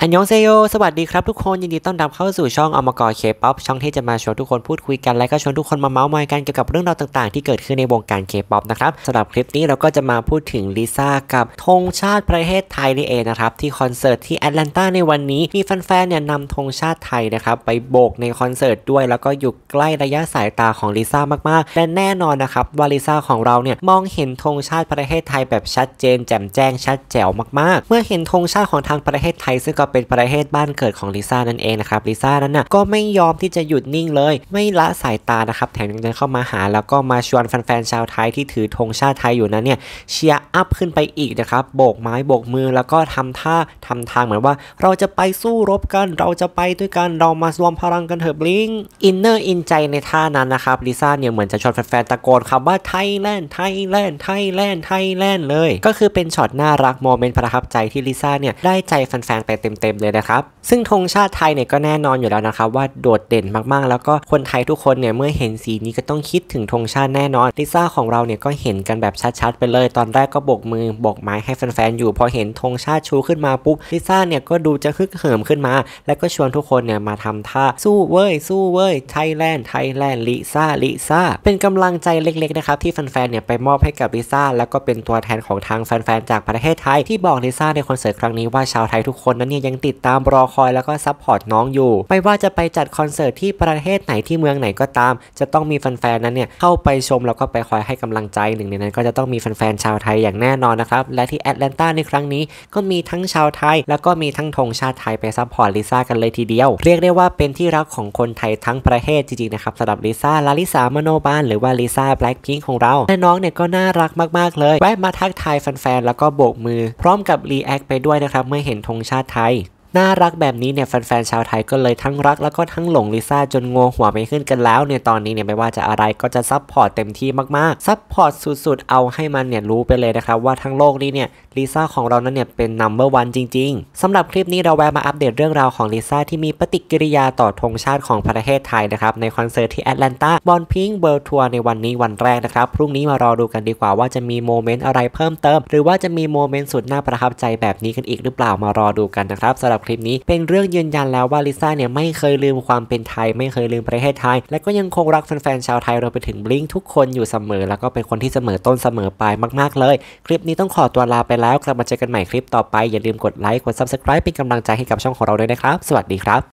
อันยองเซโยสวัสดีครับทุกคนยินดีต้อนรับเข้าสู่ช่องอมกอร์เคป๊อปช่องที่จะมาชวนทุกคนพูดคุยกันและก็ชวนทุกคนมาเมาส์มอยกันเกี่ยวกับเรื่องราวต่างๆ ที่เกิดขึ้นในวงการเคป๊อปนะครับสำหรับคลิปนี้เราก็จะมาพูดถึงลิซ่ากับธงชาติประเทศไทยนี่เองนะครับ ที่คอนเสิร์ตที่แอตแลนตาในวันนี้มีแฟนๆเนี่ยนำธงชาติไทยนะครับไปโบกในคอนเสิร์ตด้วย แล้วก็อยู่ใกล้ระยะสายตาของลิซ่ามากๆและแน่นอนนะครับว่าลิซ่าของเราเนี่ยมองเห็นธงชาติประเทศไทยแบบชัดเจนแจ่มแจ้งชัดแจ๋วมากๆ เมื่อเห็นธงชาติของทางประเทศไทยซึ่งก็เป็นประเทศบ้านเกิดของลิซ่านั่นเองนะครับลิซ่านั้นน่ะก็ไม่ยอมที่จะหยุดนิ่งเลย ไม่ละสายตานะครับแถมยังเดินเข้ามาหา แล้วก็มาชวนแฟนๆชาวไทยที่ถือธงชาติไทยอยู่นั้นเนี่ยเชียร์อัพขึ้นไปอีกนะครับโบกไม้โบกมือแล้วก็ทำท่าทำทางเหมือนว่า เราจะไปสู้รบกัน เราจะไปด้วยกันเรามารวมพลังกันเถอะบลิงอินเนอร์อินใจในท่านั้นนะครับลิซ่าเนี่ยเหมือนจะชวนแฟนๆตะโกนคำว่าไทยแลนด์ไทยแลนด์ไทยแลนด์ไทยแลนด์เลยก็คือเป็นช็อตน่ารักโมเมนต์ประทับใจที่ลิซ่าเนี่ยได้ใจแฟนๆไปเต็มต็มเลยนะครับซึ่งธงชาติไทยเนี่ยก็แน่นอนอยู่แล้วนะครับว่าโดดเด่นมากๆ แล้วก็คนไทยทุกคนเนี่ยเมื่อเห็นสีนี้ก็ต้องคิดถึงธงชาติแน่นอนลิซ่าของเราเนี่ยก็เห็นกันแบบชัดๆไปเลยตอนแรกก็บกมือบอกไม้ให้แฟนๆอยู่พอเห็นธงชาติชูขึ้นมาปุ๊บลิซ่าเนี่ยก็ดูจะฮึกเหิมขึ้นมา แล้วก็ชวนทุกคนเนี่ยมาทำท่าสู้เว้ยสู้เว้ยไทยแลนด์ไทยแลนด์ลิซ่าลิซ่าเป็นกำลังใจเล็กๆนะครับที่แฟนๆเนี่ยไปมอบให้กับลิซ่าแล้วก็เป็นตัวแทนของทางแฟนๆจากประเทศไทยที่บอกลิซ่าในคอนเสิร์ตครั้งนี้ว่าชาวไทยทุกคนนั้นเนี่ยังติดตาม รอคอยแล้วก็ซัพพอร์ต น้องอยู่ไม่ว่าจะไปจัดคอนเสิร์ตที่ประเทศไหนที่เมืองไหนก็ตาม จะต้องมีแฟนๆนั้นเนี่ยเข้าไปชมแล้วก็ไปคอยให้กำลังใจหนึ่งในนั้นก็จะต้องมีแฟนๆชาวไทยอย่างแน่นอนนะครับ และที่แอตแลนตาในครั้งนี้ก็มีทั้งชาวไทยแล้วก็มีทั้งธงชาติไทยไปซัพพอร์ตลิซ่ากันเลยทีเดียว เรียกได้ว่าเป็นที่รักของคนไทยทั้งประเทศจริงๆนะครับสำหรับลิซ่าลาลิซามโนบานหรือว่าลิซ่าแบล็คพิงของเราและน้องเนี่ยก็น่ารักมาก ๆเลยแวะมาทักทายแฟนๆแล้วก็โบกมือ พร้อมกับรีแอคไปด้วยนะครับเมื่อเห็นธงชาติไทยน่ารักแบบนี้เนี่ยแฟนๆชาวไทยก็เลยทั้งรักแล้วก็ทั้งหลงลิซ่าจนงงหัวไม่ขึ้นกันแล้วเนี่ยตอนนี้เนี่ยไม่ว่าจะอะไรก็จะซับพอร์ตเต็มที่มากๆซับพอร์ตสุดๆ เอาให้มันเนี่ยรู้ไปเลยนะครับว่าทั้งโลกนี้เนี่ยลิซ่าของเรานั้นเนี่ยเป็นนัมเบอร์วันจริงๆ สำหรับคลิปนี้เราแวะมาอัปเดตเรื่องราวของลิซ่าที่มีปฏิกิริยาต่อธงชาติของประเทศไทยนะครับในคอนเสิร์ตที่แอตแลนตาบอลพิงเบิร์ทัวร์ในวันนี้วันแรกนะครับพรุ่งนี้มารอดูกันดีกว่าว่าจะมีโมเมนต์อะไรเพิ่มเติมหรือว่าจะมีโมเมนต์สุดน่าประทับใจแบบนี้กันอีกหรือเปล่ามารอดูกันนะครับสำหรับคลิปนี้เป็นเรื่องยืนยันแล้วว่าลิซ่าเนี่ยไม่เคยลืมความเป็นไทย ไม่เคยลืมประเทศไทย และก็ยังคงรักแฟนๆชาวไทยเราไปถึงบลิงทุกคนอยู่เสมอแล้วก็เป็นคนที่เสมอต้นเสมอปลายมาก ๆเลย คลิปนี้ต้องขอตัวลาไปแล้วกลับมาเจอกันใหม่คลิปต่อไปอย่าลืมกดไลค์กดซับสไครป์เป็นกำลังใจให้กับช่องของเราด้วยนะครับ สวัสดีครับ